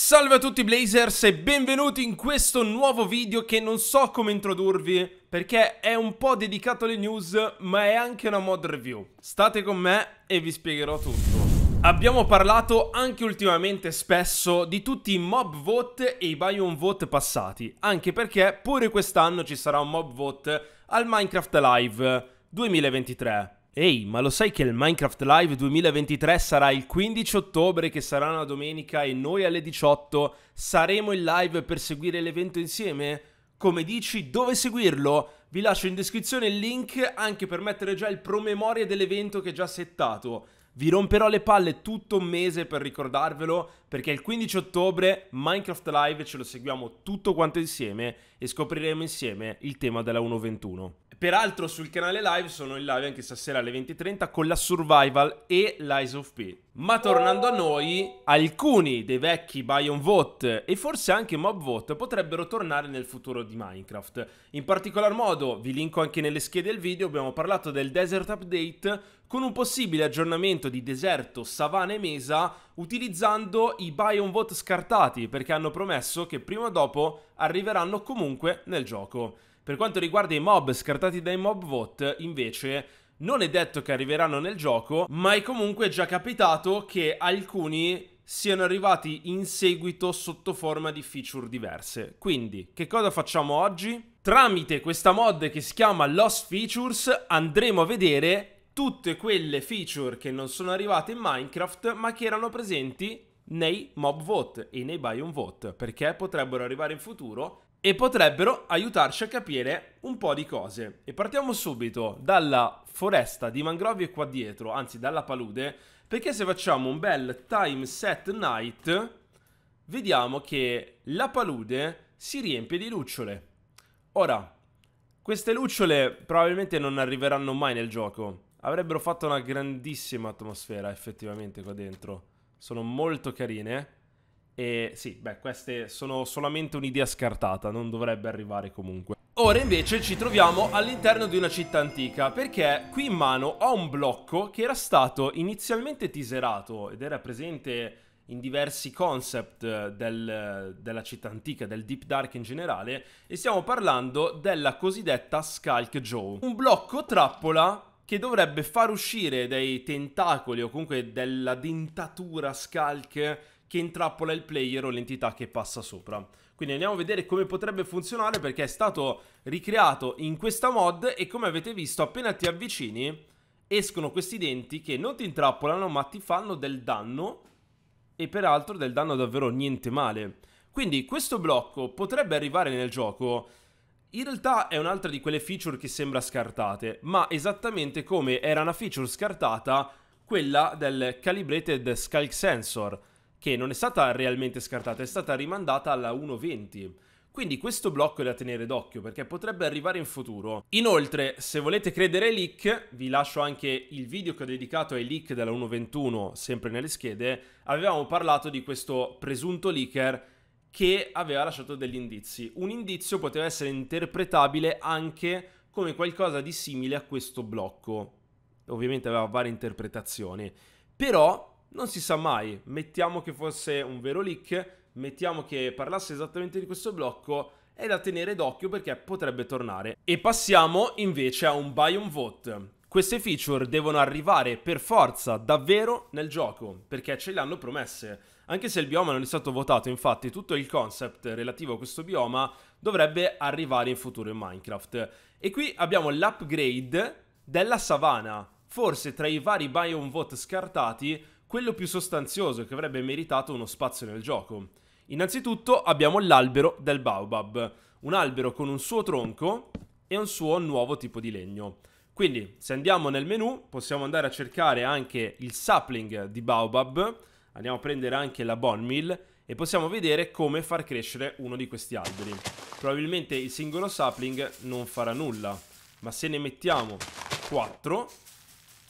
Salve a tutti Blazers e benvenuti in questo nuovo video che non so come introdurvi perché è un po' dedicato alle news ma è anche una mod review. State con me e vi spiegherò tutto. Abbiamo parlato anche ultimamente spesso di tutti i mob vote e i buy on vote passati, anche perché pure quest'anno ci sarà un mob vote al Minecraft Live 2023. Ehi, ma lo sai che il Minecraft Live 2023 sarà il 15 ottobre, che sarà una domenica, e noi alle 18 saremo in live per seguire l'evento insieme? Come dici, dove seguirlo? Vi lascio in descrizione il link anche per mettere già il promemoria dell'evento che è già settato. Vi romperò le palle tutto un mese per ricordarvelo, perché il 15 ottobre Minecraft Live ce lo seguiamo tutto quanto insieme e scopriremo insieme il tema della 1.21. Peraltro sul canale live sono in live anche stasera alle 20.30 con la Survival e l'Eyes of P. Ma tornando a noi, alcuni dei vecchi Bion Vote e forse anche Mob Vote potrebbero tornare nel futuro di Minecraft. In particolar modo, vi linko anche nelle schede del video, abbiamo parlato del Desert Update con un possibile aggiornamento di deserto, savana e mesa utilizzando i Bion Vote scartati perché hanno promesso che prima o dopo arriveranno comunque nel gioco. Per quanto riguarda i mob scartati dai mob vote, invece, non è detto che arriveranno nel gioco, ma è comunque già capitato che alcuni siano arrivati in seguito sotto forma di feature diverse. Quindi, che cosa facciamo oggi? Tramite questa mod che si chiama Lost Features andremo a vedere tutte quelle feature che non sono arrivate in Minecraft ma che erano presenti nei mob vote e nei biome vote perché potrebbero arrivare in futuro e potrebbero aiutarci a capire un po' di cose. E partiamo subito dalla foresta di mangrovie qua dietro, anzi dalla palude, perché se facciamo un bel time set night, vediamo che la palude si riempie di lucciole. Ora, queste lucciole probabilmente non arriveranno mai nel gioco. Avrebbero fatto una grandissima atmosfera effettivamente qua dentro. Sono molto carine. E sì, beh, queste sono solamente un'idea scartata, non dovrebbe arrivare comunque. Ora invece ci troviamo all'interno di una città antica, perché qui in mano ho un blocco che era stato inizialmente teaserato ed era presente in diversi concept del, della città antica, del Deep Dark in generale, e stiamo parlando della cosiddetta Skulk Joe. Un blocco trappola che dovrebbe far uscire dei tentacoli o comunque della dentatura Skulk che intrappola il player o l'entità che passa sopra. Quindi andiamo a vedere come potrebbe funzionare perché è stato ricreato in questa mod e come avete visto appena ti avvicini escono questi denti che non ti intrappolano ma ti fanno del danno e peraltro del danno davvero niente male. Quindi questo blocco potrebbe arrivare nel gioco in realtà è un'altra di quelle feature che sembra scartate, ma esattamente come era una feature scartata quella del Calibrated Skulk Sensor, che non è stata realmente scartata, è stata rimandata alla 1.20. Quindi questo blocco è da tenere d'occhio perché potrebbe arrivare in futuro. Inoltre, se volete credere ai leak, vi lascio anche il video che ho dedicato ai leak della 1.21, sempre nelle schede, avevamo parlato di questo presunto leaker che aveva lasciato degli indizi. Un indizio poteva essere interpretabile anche come qualcosa di simile a questo blocco. Ovviamente aveva varie interpretazioni. Però non si sa mai, mettiamo che fosse un vero leak, mettiamo che parlasse esattamente di questo blocco, è da tenere d'occhio perché potrebbe tornare. E passiamo invece a un buy on vote. Queste feature devono arrivare per forza davvero nel gioco, perché ce le hanno promesse. Anche se il bioma non è stato votato, infatti tutto il concept relativo a questo bioma dovrebbe arrivare in futuro in Minecraft. E qui abbiamo l'upgrade della savana. Forse tra i vari buy on vote scartati quello più sostanzioso che avrebbe meritato uno spazio nel gioco. Innanzitutto abbiamo l'albero del baobab, un albero con un suo tronco e un suo nuovo tipo di legno. Quindi, se andiamo nel menu, possiamo andare a cercare anche il sapling di baobab, andiamo a prendere anche la bone mill e possiamo vedere come far crescere uno di questi alberi. Probabilmente il singolo sapling non farà nulla, ma se ne mettiamo 4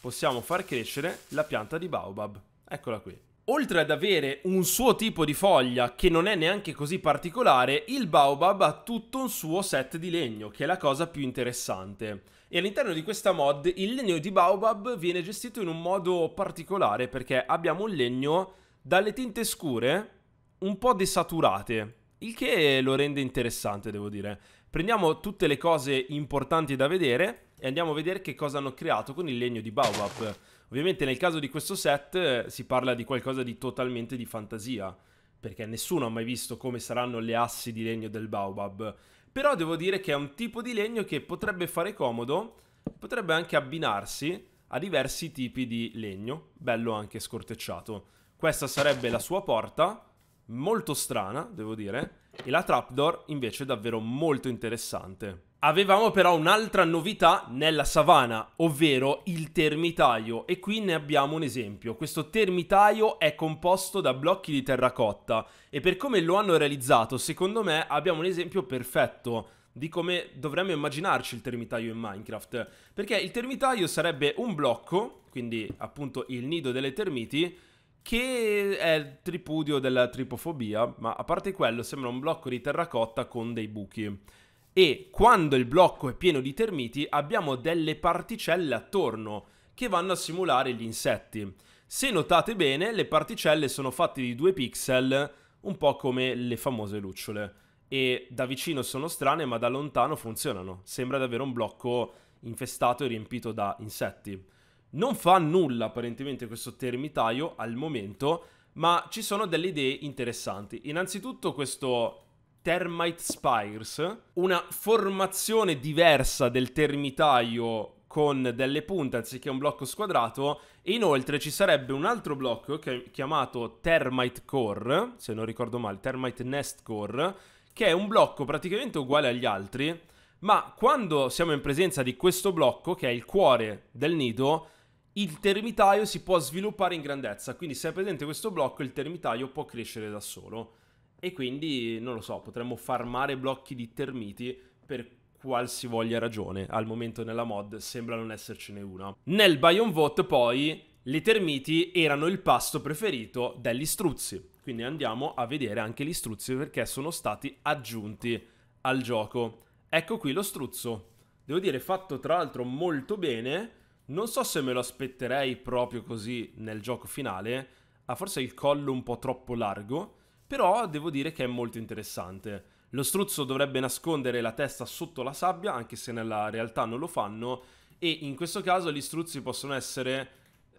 possiamo far crescere la pianta di baobab. Eccola qui. Oltre ad avere un suo tipo di foglia che non è neanche così particolare, il baobab ha tutto un suo set di legno, che è la cosa più interessante. E all'interno di questa mod il legno di baobab viene gestito in un modo particolare perché abbiamo un legno dalle tinte scure un po' desaturate, il che lo rende interessante, devo dire. Prendiamo tutte le cose importanti da vedere e andiamo a vedere che cosa hanno creato con il legno di Baobab. Ovviamente nel caso di questo set eh, si parla di qualcosa di totalmente di fantasia, perché nessuno ha mai visto come saranno le assi di legno del Baobab. Però devo dire che è un tipo di legno che potrebbe fare comodo, potrebbe anche abbinarsi a diversi tipi di legno, bello anche scortecciato. Questa sarebbe la sua porta, molto strana, devo dire, e la trapdoor invece davvero molto interessante. Avevamo però un'altra novità nella savana, ovvero il termitaio, e qui ne abbiamo un esempio. Questo termitaio è composto da blocchi di terracotta e per come lo hanno realizzato, secondo me abbiamo un esempio perfetto di come dovremmo immaginarci il termitaio in Minecraft, perché il termitaio sarebbe un blocco, quindi appunto il nido delle termiti, che è il tripudio della tripofobia, ma a parte quello sembra un blocco di terracotta con dei buchi e quando il blocco è pieno di termiti abbiamo delle particelle attorno che vanno a simulare gli insetti. Se notate bene, le particelle sono fatte di due pixel, un po' come le famose lucciole. E da vicino sono strane, ma da lontano funzionano. Sembra davvero un blocco infestato e riempito da insetti. Non fa nulla apparentemente questo termitaio al momento, ma ci sono delle idee interessanti. Innanzitutto questo Termite Spires, una formazione diversa del termitaio con delle punte anziché un blocco squadrato. E inoltre ci sarebbe un altro blocco chiamato Termite Core, se non ricordo male, Termite Nest Core, che è un blocco praticamente uguale agli altri, ma quando siamo in presenza di questo blocco, che è il cuore del nido, il termitaio si può sviluppare in grandezza, quindi se è presente questo blocco il termitaio può crescere da solo. E quindi, non lo so, potremmo farmare blocchi di termiti per qualsivoglia ragione. Al momento nella mod sembra non essercene una. Nel Bion Vote poi le termiti erano il pasto preferito degli struzzi. Quindi andiamo a vedere anche gli struzzi perché sono stati aggiunti al gioco. Ecco qui lo struzzo. Devo dire fatto tra l'altro molto bene. Non so se me lo aspetterei proprio così nel gioco finale. Ha forse il collo un po' troppo largo però devo dire che è molto interessante. Lo struzzo dovrebbe nascondere la testa sotto la sabbia, anche se nella realtà non lo fanno, e in questo caso gli struzzi possono essere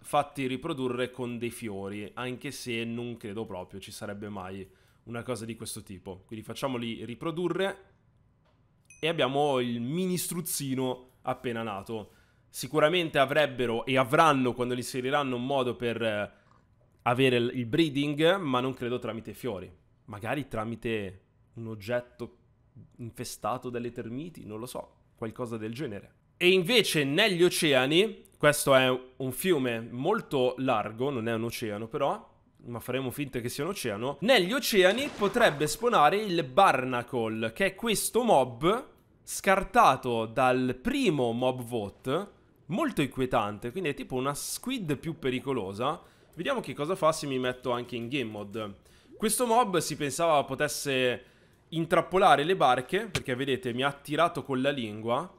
fatti riprodurre con dei fiori, anche se non credo proprio ci sarebbe mai una cosa di questo tipo. Quindi facciamoli riprodurre e abbiamo il mini struzzino appena nato. Sicuramente avrebbero e avranno quando li inseriranno un modo per eh, avere il, breeding, ma non credo tramite fiori. Magari tramite un oggetto infestato dalle termiti, non lo so, qualcosa del genere. E invece negli oceani, questo è un fiume molto largo, non è un oceano però, ma faremo finta che sia un oceano, negli oceani potrebbe spawnare il Barnacle, che è questo mob scartato dal primo mob vote, molto inquietante, quindi è tipo una squid più pericolosa, Vediamo che cosa fa se mi metto anche in game mode. Questo mob si pensava potesse intrappolare le barche, perché vedete mi ha attirato con la lingua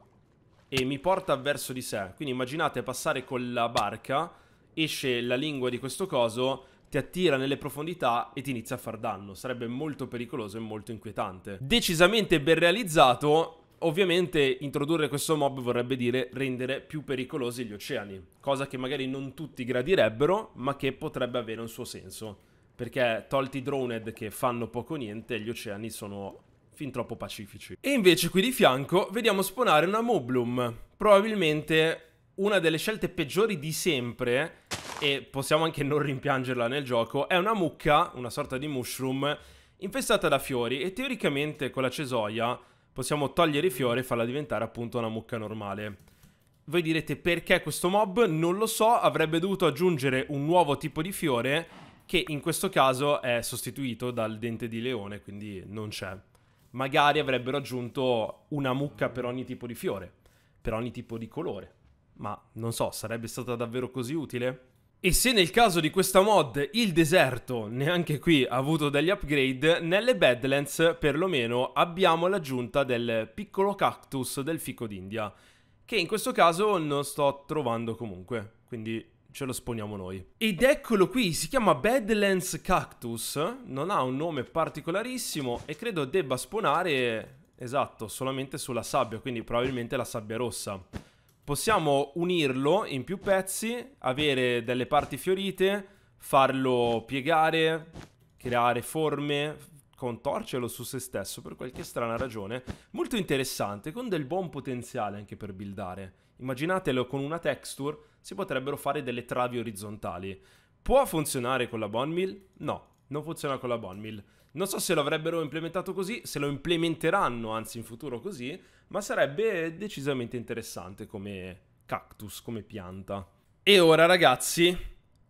e mi porta verso di sé. Quindi immaginate passare con la barca, esce la lingua di questo coso, ti attira nelle profondità e ti inizia a far danno. Sarebbe molto pericoloso e molto inquietante. Decisamente ben realizzato ovviamente introdurre questo mob vorrebbe dire rendere più pericolosi gli oceani, cosa che magari non tutti gradirebbero, ma che potrebbe avere un suo senso. Perché tolti i droned che fanno poco niente, gli oceani sono fin troppo pacifici. E invece qui di fianco vediamo spawnare una Mobloom. probabilmente una delle scelte peggiori di sempre, e possiamo anche non rimpiangerla nel gioco, è una mucca, una sorta di mushroom, infestata da fiori e teoricamente con la cesoia possiamo togliere i fiori e farla diventare appunto una mucca normale. Voi direte perché questo mob? Non lo so, avrebbe dovuto aggiungere un nuovo tipo di fiore che in questo caso è sostituito dal dente di leone, quindi non c'è. Magari avrebbero aggiunto una mucca per ogni tipo di fiore, per ogni tipo di colore. Ma non so, sarebbe stata davvero così utile? E se nel caso di questa mod il deserto neanche qui ha avuto degli upgrade, nelle Badlands perlomeno abbiamo l'aggiunta del piccolo cactus del fico d'India, che in questo caso non sto trovando comunque, quindi ce lo sponiamo noi. Ed eccolo qui, si chiama Badlands Cactus, non ha un nome particolarissimo e credo debba spawnare, esatto, solamente sulla sabbia, quindi probabilmente la sabbia rossa possiamo unirlo in più pezzi, avere delle parti fiorite, farlo piegare, creare forme, contorcerlo su se stesso per qualche strana ragione. Molto interessante, con del buon potenziale anche per buildare. Immaginatelo con una texture, si potrebbero fare delle travi orizzontali. Può funzionare con la bone mill? No, non funziona con la bone mill. Non so se lo avrebbero implementato così, se lo implementeranno anzi in futuro così, ma sarebbe decisamente interessante come cactus, come pianta. E ora ragazzi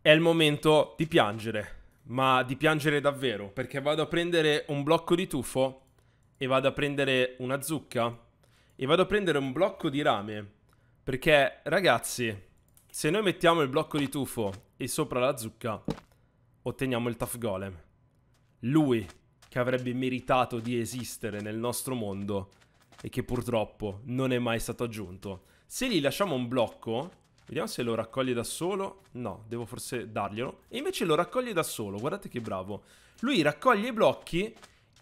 è il momento di piangere, ma di piangere davvero, perché vado a prendere un blocco di tufo e vado a prendere una zucca e vado a prendere un blocco di rame, perché ragazzi se noi mettiamo il blocco di tufo e sopra la zucca otteniamo il tough golem lui che avrebbe meritato di esistere nel nostro mondo e che purtroppo non è mai stato aggiunto. Se gli lasciamo un blocco, vediamo se lo raccoglie da solo. No, devo forse darglielo. E invece lo raccoglie da solo, guardate che bravo. Lui raccoglie i blocchi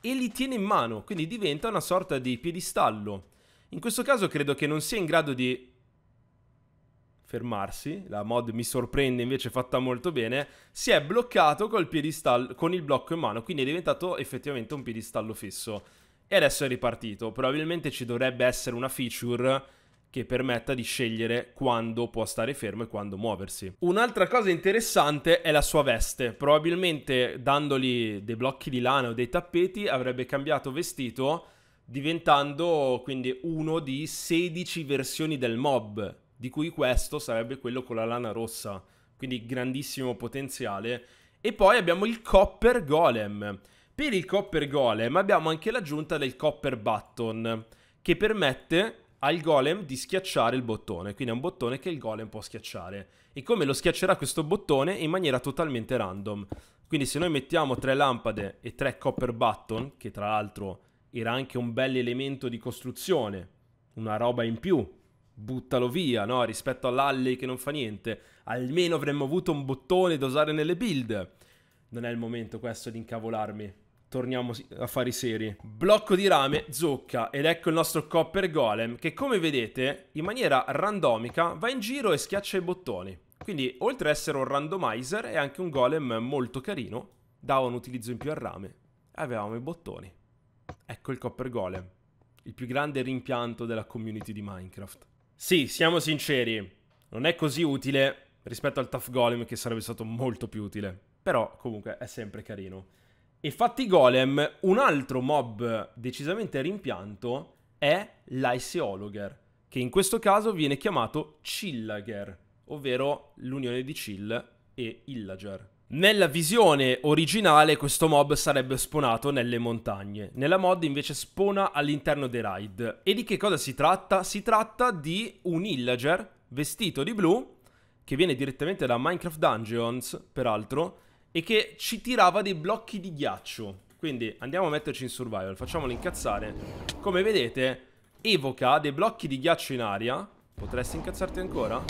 e li tiene in mano, quindi diventa una sorta di piedistallo. In questo caso credo che non sia in grado di fermarsi, la mod mi sorprende invece fatta molto bene, si è bloccato col piedistallo, con il blocco in mano, quindi è diventato effettivamente un piedistallo fisso. E adesso è ripartito, probabilmente ci dovrebbe essere una feature che permetta di scegliere quando può stare fermo e quando muoversi. Un'altra cosa interessante è la sua veste, probabilmente dandogli dei blocchi di lana o dei tappeti avrebbe cambiato vestito diventando quindi uno di 16 versioni del mob di cui questo sarebbe quello con la lana rossa, quindi grandissimo potenziale. E poi abbiamo il Copper Golem. Per il Copper Golem abbiamo anche l'aggiunta del Copper Button, che permette al golem di schiacciare il bottone, quindi è un bottone che il golem può schiacciare. E come lo schiaccerà questo bottone in maniera totalmente random. Quindi se noi mettiamo tre lampade e tre copper button, che tra l'altro era anche un bel elemento di costruzione, una roba in più buttalo via, no? Rispetto all'Alley che non fa niente. Almeno avremmo avuto un bottone da usare nelle build. Non è il momento questo di incavolarmi. Torniamo a fare i seri. Blocco di rame, zucca. ed ecco il nostro Copper Golem che come vedete in maniera randomica va in giro e schiaccia i bottoni. Quindi oltre ad essere un randomizer è anche un golem molto carino, dava un utilizzo in più al rame. E Avevamo i bottoni. Ecco il Copper Golem, il più grande rimpianto della community di Minecraft. Sì, siamo sinceri, non è così utile rispetto al Tough Golem che sarebbe stato molto più utile, però comunque è sempre carino. E fatti Golem, un altro mob decisamente rimpianto è l'Iceologer, che in questo caso viene chiamato Chillager, ovvero l'unione di Chill e Illager. Nella visione originale questo mob sarebbe spawnato nelle montagne, nella mod invece spona all'interno dei raid. E di che cosa si tratta? Si tratta di un illager vestito di blu, che viene direttamente da Minecraft Dungeons, peraltro, e che ci tirava dei blocchi di ghiaccio. Quindi andiamo a metterci in survival, facciamolo incazzare. Come vedete, evoca dei blocchi di ghiaccio in aria, potresti incazzarti ancora,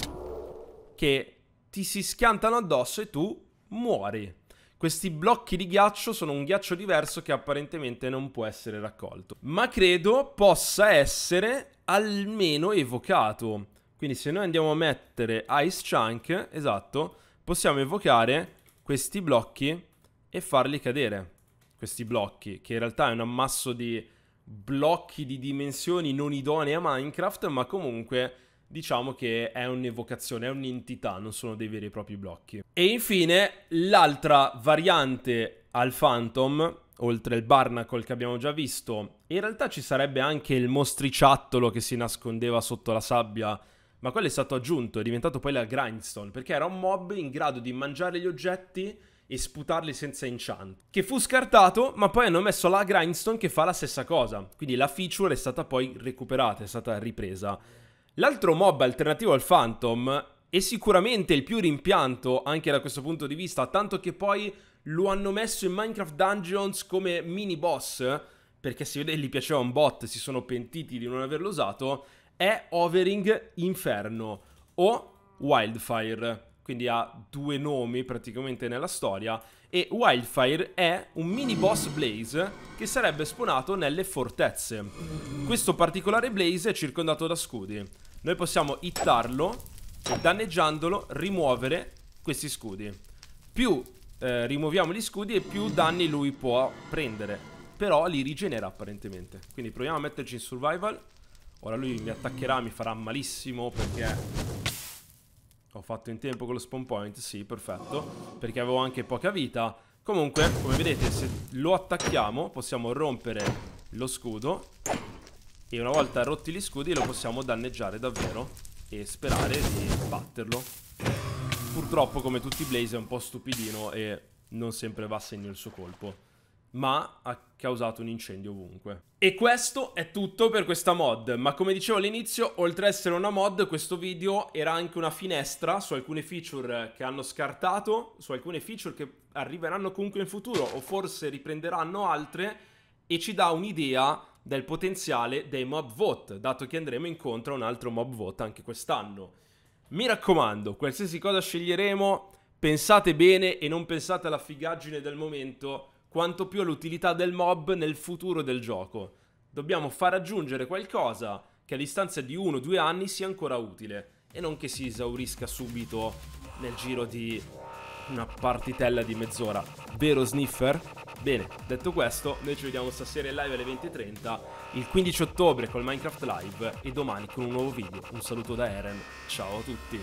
che ti si schiantano addosso e tu muori. Questi blocchi di ghiaccio sono un ghiaccio diverso che apparentemente non può essere raccolto, ma credo possa essere almeno evocato. Quindi se noi andiamo a mettere Ice Chunk, esatto, possiamo evocare questi blocchi e farli cadere. Questi blocchi, che in realtà è un ammasso di blocchi di dimensioni non idonee a Minecraft, ma comunque diciamo che è un'evocazione, è un'entità, non sono dei veri e propri blocchi. E infine l'altra variante al Phantom, oltre il Barnacle che abbiamo già visto, in realtà ci sarebbe anche il mostriciattolo che si nascondeva sotto la sabbia, ma quello è stato aggiunto, è diventato poi la Grindstone, perché era un mob in grado di mangiare gli oggetti e sputarli senza enchant, che fu scartato, ma poi hanno messo la Grindstone che fa la stessa cosa, quindi la feature è stata poi recuperata, è stata ripresa. L'altro mob alternativo al Phantom è sicuramente il più rimpianto anche da questo punto di vista, tanto che poi lo hanno messo in Minecraft Dungeons come mini boss, perché si vede gli piaceva un bot, si sono pentiti di non averlo usato, è Overing Inferno o Wildfire, quindi ha due nomi praticamente nella storia e Wildfire è un mini boss Blaze che sarebbe spawnato nelle fortezze. Questo particolare Blaze è circondato da scudi. Noi possiamo hittarlo e danneggiandolo rimuovere questi scudi. Più eh, rimuoviamo gli scudi e più danni lui può prendere. Però li rigenera apparentemente. Quindi proviamo a metterci in survival. Ora lui mi attaccherà, mi farà malissimo perché ho fatto in tempo con lo spawn point, sì, perfetto. Perché avevo anche poca vita. Comunque, come vedete, se lo attacchiamo possiamo rompere lo scudo. E una volta rotti gli scudi lo possiamo danneggiare davvero. E sperare di batterlo. Purtroppo, come tutti i Blaze, è un po' stupidino e non sempre va a segno il suo colpo ma ha causato un incendio ovunque. E questo è tutto per questa mod, ma come dicevo all'inizio, oltre ad essere una mod, questo video era anche una finestra su alcune feature che hanno scartato, su alcune feature che arriveranno comunque in futuro o forse riprenderanno altre e ci dà un'idea del potenziale dei mob vote, dato che andremo incontro a un altro mob vote anche quest'anno. Mi raccomando, qualsiasi cosa sceglieremo, pensate bene e non pensate alla figaggine del momento quanto più l'utilità del mob nel futuro del gioco. Dobbiamo far aggiungere qualcosa che a distanza di uno o due anni sia ancora utile e non che si esaurisca subito nel giro di una partitella di mezz'ora. Vero Sniffer? Bene, detto questo, noi ci vediamo stasera in live alle 20.30, il 15 ottobre col Minecraft Live e domani con un nuovo video. Un saluto da Eren, ciao a tutti!